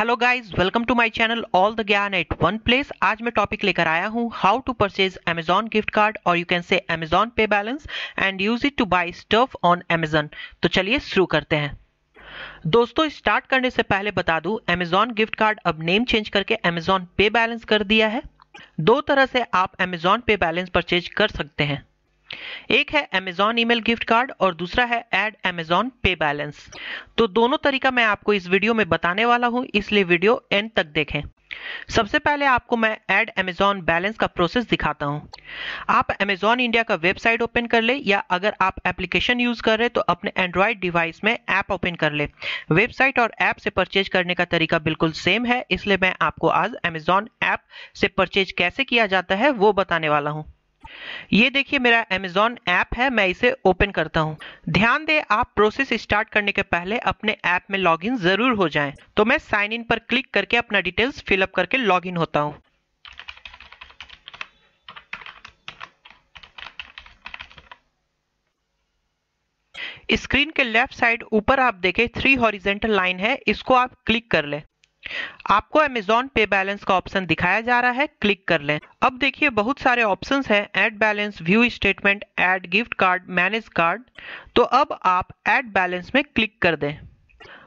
Hello guys welcome to my channel all the gyan at one place आज मैं topic लेकर आया हूँ how to purchase Amazon gift card और you can say Amazon pay balance and use it to buy stuff on Amazon तो चलिए शुरू करते हैं दोस्तों स्टार्ट करने से पहले बता दूं अमेजॉन गिफ्ट कार्ड अब नेम चेंज करके अमेजॉन पे बैलेंस कर दिया है दो तरह से आप अमेजॉन पे बैलेंस परचेज कर सकते हैं एक है अमेजॉन ईमेल गिफ्ट कार्ड और दूसरा है एड अमेजॉन पे बैलेंस तो दोनों तरीका मैं आपको इस वीडियो में बताने वाला हूं इसलिए वीडियो एंड तक देखें सबसे पहले आपको मैं एड अमेजॉन बैलेंस का प्रोसेस दिखाता हूं आप अमेजॉन इंडिया का वेबसाइट ओपन कर ले या अगर आप एप्लीकेशन यूज कर रहे तो अपने एंड्रॉइड डिवाइस में ऐप ओपन कर ले वेबसाइट और ऐप से परचेज करने का तरीका बिल्कुल सेम है इसलिए मैं आपको आज अमेजोन ऐप से परचेज कैसे किया जाता है वो बताने वाला हूँ ये देखिए मेरा Amazon ऐप है मैं इसे ओपन करता हूँ ध्यान दे आप प्रोसेस स्टार्ट करने के पहले अपने ऐप में लॉगिन जरूर हो जाएं तो मैं साइन इन पर क्लिक करके अपना डिटेल्स फिलअप करके लॉगिन होता हूँ स्क्रीन के लेफ्ट साइड ऊपर आप देखें थ्री हॉरिजेंटल लाइन है इसको आप क्लिक कर लें आपको अमेजोन पे बैलेंस का ऑप्शन दिखाया जा रहा है क्लिक कर लें अब देखिए बहुत सारे ऑप्शंस हैं add balance view statement add gift card manage card तो अब आप ऐड बैलेंस में क्लिक कर दें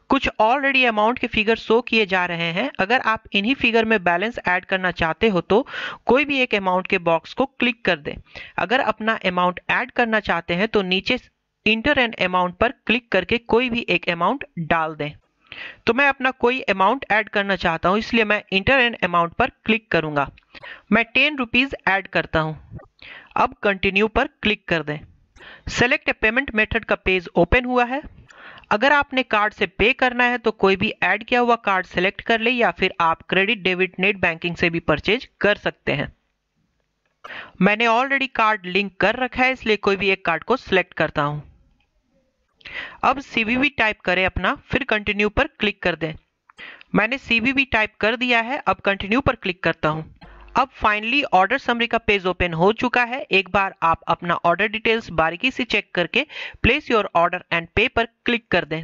कुछ ऑलरेडी अमाउंट के फिगर शो किए जा रहे हैं अगर आप इन्हीं फिगर में बैलेंस ऐड करना चाहते हो तो कोई भी एक अमाउंट के बॉक्स को क्लिक कर दें अगर अपना अमाउंट ऐड करना चाहते हैं तो नीचे इंटर एंड अमाउंट पर क्लिक करके कोई भी एक अमाउंट डाल दें तो मैं अपना कोई अमाउंट ऐड करना चाहता हूं इसलिए मैं इंटर एंड अमाउंट पर क्लिक करूंगा मैं टेन रुपीज़ ऐड करता हूं अब कंटिन्यू पर क्लिक कर दें सेलेक्ट ए पेमेंट मेथड का पेज ओपन हुआ है अगर आपने कार्ड से पे करना है तो कोई भी ऐड किया हुआ कार्ड सेलेक्ट कर ले या फिर आप क्रेडिट डेबिट नेट बैंकिंग से भी परचेज कर सकते हैं मैंने ऑलरेडी कार्ड लिंक कर रखा है इसलिए कोई भी एक कार्ड को सिलेक्ट करता हूं अब सीवीवी टाइप करें अपना फिर कंटिन्यू पर क्लिक कर दें मैंने सीवीवी टाइप कर दिया है अब कंटिन्यू पर क्लिक करता हूं अब फाइनली ऑर्डर समरी का पेज ओपन हो चुका है एक बार आप अपना ऑर्डर डिटेल्स बारीकी से चेक करके प्लेस योर ऑर्डर एंड पे पर क्लिक कर दें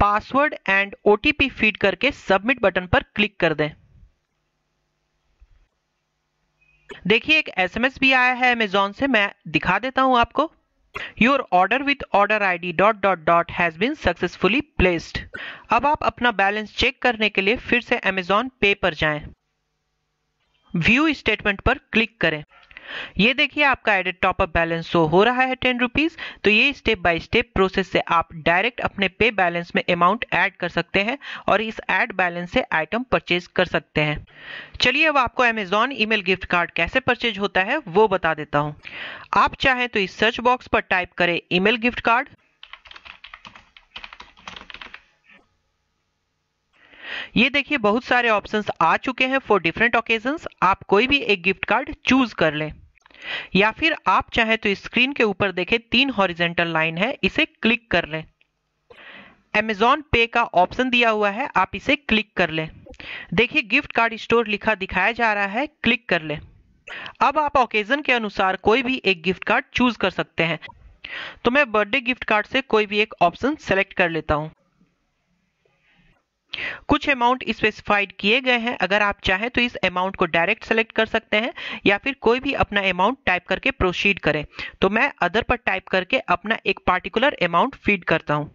पासवर्ड एंड ओटीपी फीड करके सबमिट बटन पर क्लिक कर दें देखिए एक एसएमएस भी आया है अमेजोन से मैं दिखा देता हूं आपको your order with order I D dot dot dot has been successfully placed अब आप अपना बैलेंस चेक करने के लिए फिर से अमेजॉन पे पर जाएं। व्यू स्टेटमेंट पर क्लिक करें ये देखिए आपका एडेड टॉपअप बैलेंस शो हो रहा है टेन रुपीज तो ये स्टेप बाय स्टेप प्रोसेस से आप डायरेक्ट अपने पे बैलेंस में अमाउंट ऐड कर सकते हैं और इस एड बैलेंस से आइटम परचेज कर सकते हैं चलिए अब आपको अमेजॉन ईमेल गिफ्ट कार्ड कैसे परचेज होता है वो बता देता हूँ आप चाहें तो इस सर्च बॉक्स पर टाइप करें ईमेल गिफ्ट कार्ड ये देखिए बहुत सारे ऑप्शंस आ चुके हैं फॉर डिफरेंट ऑकेजन आप कोई भी एक गिफ्ट कार्ड चूज कर लें या फिर आप चाहे तो स्क्रीन के ऊपर देखे तीन हॉरिजेंटल लाइन है इसे क्लिक कर लें Amazon पे का ऑप्शन दिया हुआ है आप इसे क्लिक कर लें देखिए गिफ्ट कार्ड स्टोर लिखा दिखाया जा रहा है क्लिक कर लें अब आप ओकेजन के अनुसार कोई भी एक गिफ्ट कार्ड चूज कर सकते हैं तो मैं बर्थडे गिफ्ट कार्ड से कोई भी एक ऑप्शन सेलेक्ट कर लेता हूँ कुछ अमाउंट स्पेसिफाइड किए गए हैं अगर आप चाहें तो इस अमाउंट को डायरेक्ट सेलेक्ट कर सकते हैं या फिर कोई भी अपना अमाउंट टाइप करके प्रोसीड करें तो मैं अदर पर टाइप करके अपना एक पार्टिकुलर अमाउंट फीड करता हूं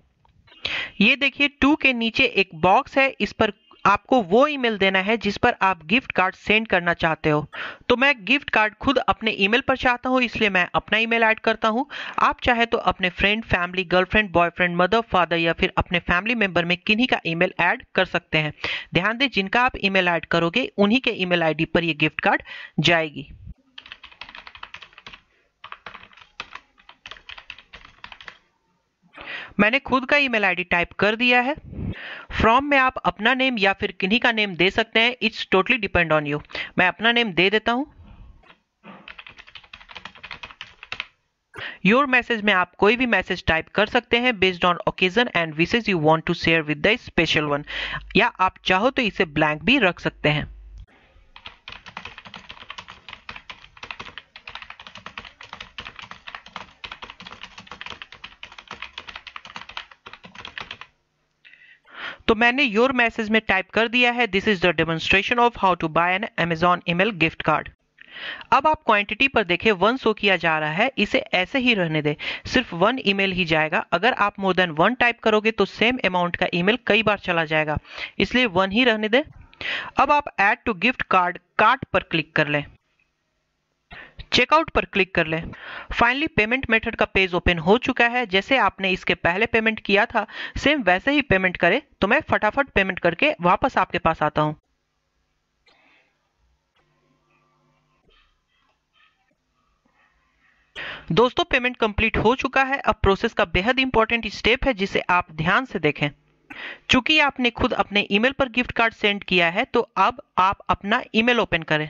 ये देखिए टू के नीचे एक बॉक्स है इस पर आपको वो ईमेल देना है जिस पर आप गिफ्ट कार्ड सेंड करना चाहते हो तो मैं गिफ्ट कार्ड खुद अपने ईमेल पर चाहता हूँ इसलिए मैं अपना ईमेल ऐड करता हूँ आप चाहे तो अपने friend family girlfriend boyfriend mother father या फिर अपने फैमिली मेंबर में किन्हीं का ईमेल ऐड कर सकते हैं ध्यान दें जिनका आप ईमेल ऐड करोगे उन्हीं के ईमेल आईडी पर यह गिफ्ट कार्ड जाएगी मैंने खुद का ईमेल आईडी टाइप कर दिया है फ्रॉम में आप अपना नेम या फिर किन्हीं का नेम दे सकते हैं it's totally depend on you मैं अपना नेम दे देता हूं योर मैसेज में आप कोई भी मैसेज टाइप कर सकते हैं based on occasion and wishes you want to share with the special one या आप चाहो तो इसे ब्लैंक भी रख सकते हैं तो मैंने योर मैसेज में टाइप कर दिया है this is the demonstration of how to buy an Amazon email gift card अब आप क्वांटिटी पर देखें वन सो किया जा रहा है इसे ऐसे ही रहने दें सिर्फ वन ईमेल ही जाएगा अगर आप मोर देन वन टाइप करोगे तो सेम अमाउंट का ईमेल कई बार चला जाएगा इसलिए वन ही रहने दें अब आप add to gift card cart पर क्लिक कर लें चेकआउट पर क्लिक कर लें फाइनली पेमेंट मेथड का पेज ओपन हो चुका है जैसे आपने इसके पहले पेमेंट किया था सेम वैसे ही पेमेंट करें तो मैं फटाफट पेमेंट करके वापस आपके पास आता हूं दोस्तों पेमेंट कंप्लीट हो चुका है अब प्रोसेस का बेहद इंपॉर्टेंट स्टेप है जिसे आप ध्यान से देखें चूंकि आपने खुद अपने ईमेल पर गिफ्ट कार्ड सेंड किया है तो अब आप अपना ईमेल ओपन करें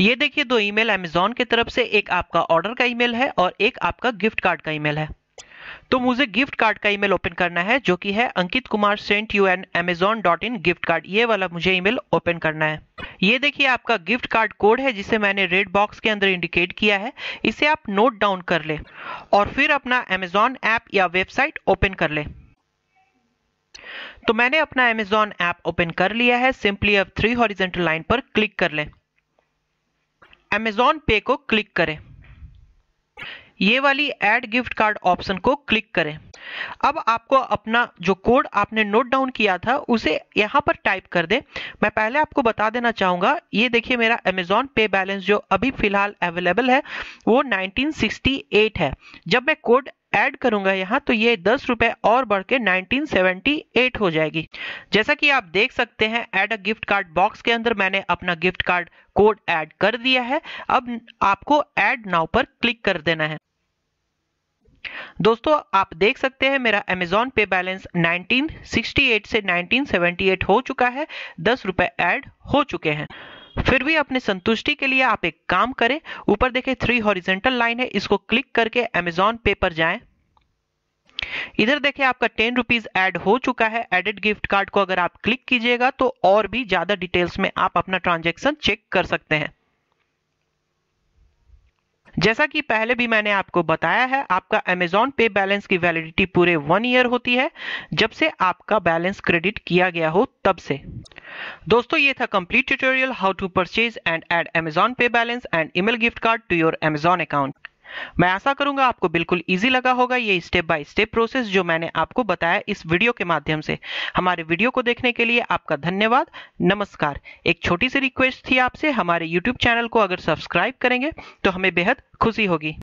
ये देखिए दो ईमेल अमेजोन की तरफ से एक आपका ऑर्डर का ईमेल है और एक आपका गिफ्ट कार्ड का ईमेल है तो मुझे गिफ्ट कार्ड का ईमेल ओपन करना है जो कि है Ankit Kumar sent you an Amazon dot in gift card ये वाला मुझे ईमेल ओपन करना है ये देखिए आपका गिफ्ट कार्ड कोड है जिसे मैंने रेड बॉक्स के अंदर इंडिकेट किया है इसे आप नोट डाउन कर ले और फिर अपना अमेजोन ऐप या वेबसाइट ओपन कर ले तो मैंने अपना अमेजोन ऐप ओपन कर लिया है सिंपली अब थ्री हॉरिजेंटल लाइन पर क्लिक कर लें अमेजॉन पे को क्लिक करें ये वाली एड गिफ्ट कार्ड ऑप्शन को क्लिक करें अब आपको अपना जो कोड आपने नोट डाउन किया था उसे यहां पर टाइप कर दे मैं पहले आपको बता देना चाहूंगा ये देखिए मेरा अमेजॉन पे बैलेंस जो अभी फ़िलहाल अवेलेबल है वो 1968 है जब मैं कोड ऐड करूंगा यहाँ तो ये दस रुपए और बढ़ के नाइनटीन हो जाएगी जैसा कि आप देख सकते हैं add a gift card box के अंदर मैंने अपना गिफ्ट कार्ड कोड ऐड कर दिया है अब आपको ऐड नाउ पर क्लिक कर देना है दोस्तों आप देख सकते हैं मेरा अमेजोन पे बैलेंस 1968 से 1978 हो चुका है दस रुपए एड हो चुके हैं फिर भी अपने संतुष्टि के लिए आप एक काम करें ऊपर देखें थ्री हॉरिजेंटल लाइन है इसको क्लिक करके अमेजॉन पे पर जाए इधर देखे आपका टेन रुपीज एड हो चुका है एडेड गिफ्ट कार्ड को अगर आप क्लिक कीजिएगा तो और भी ज्यादा डिटेल्स में आप अपना ट्रांजेक्शन चेक कर सकते हैं जैसा कि पहले भी मैंने आपको बताया है आपका अमेजॉन पे बैलेंस की वैलिडिटी पूरे वन ईयर होती है जब से आपका बैलेंस क्रेडिट किया गया हो तब से दोस्तों ये था complete tutorial how to purchase and add Amazon pay balance and email gift card to your Amazon account मैं आशा करूंगा आपको बिल्कुल इजी लगा होगा ये स्टेप बाय स्टेप प्रोसेस जो मैंने आपको बताया इस वीडियो के माध्यम से हमारे वीडियो को देखने के लिए आपका धन्यवाद नमस्कार एक छोटी सी रिक्वेस्ट थी आपसे हमारे यूट्यूब चैनल को अगर सब्सक्राइब करेंगे तो हमें बेहद खुशी होगी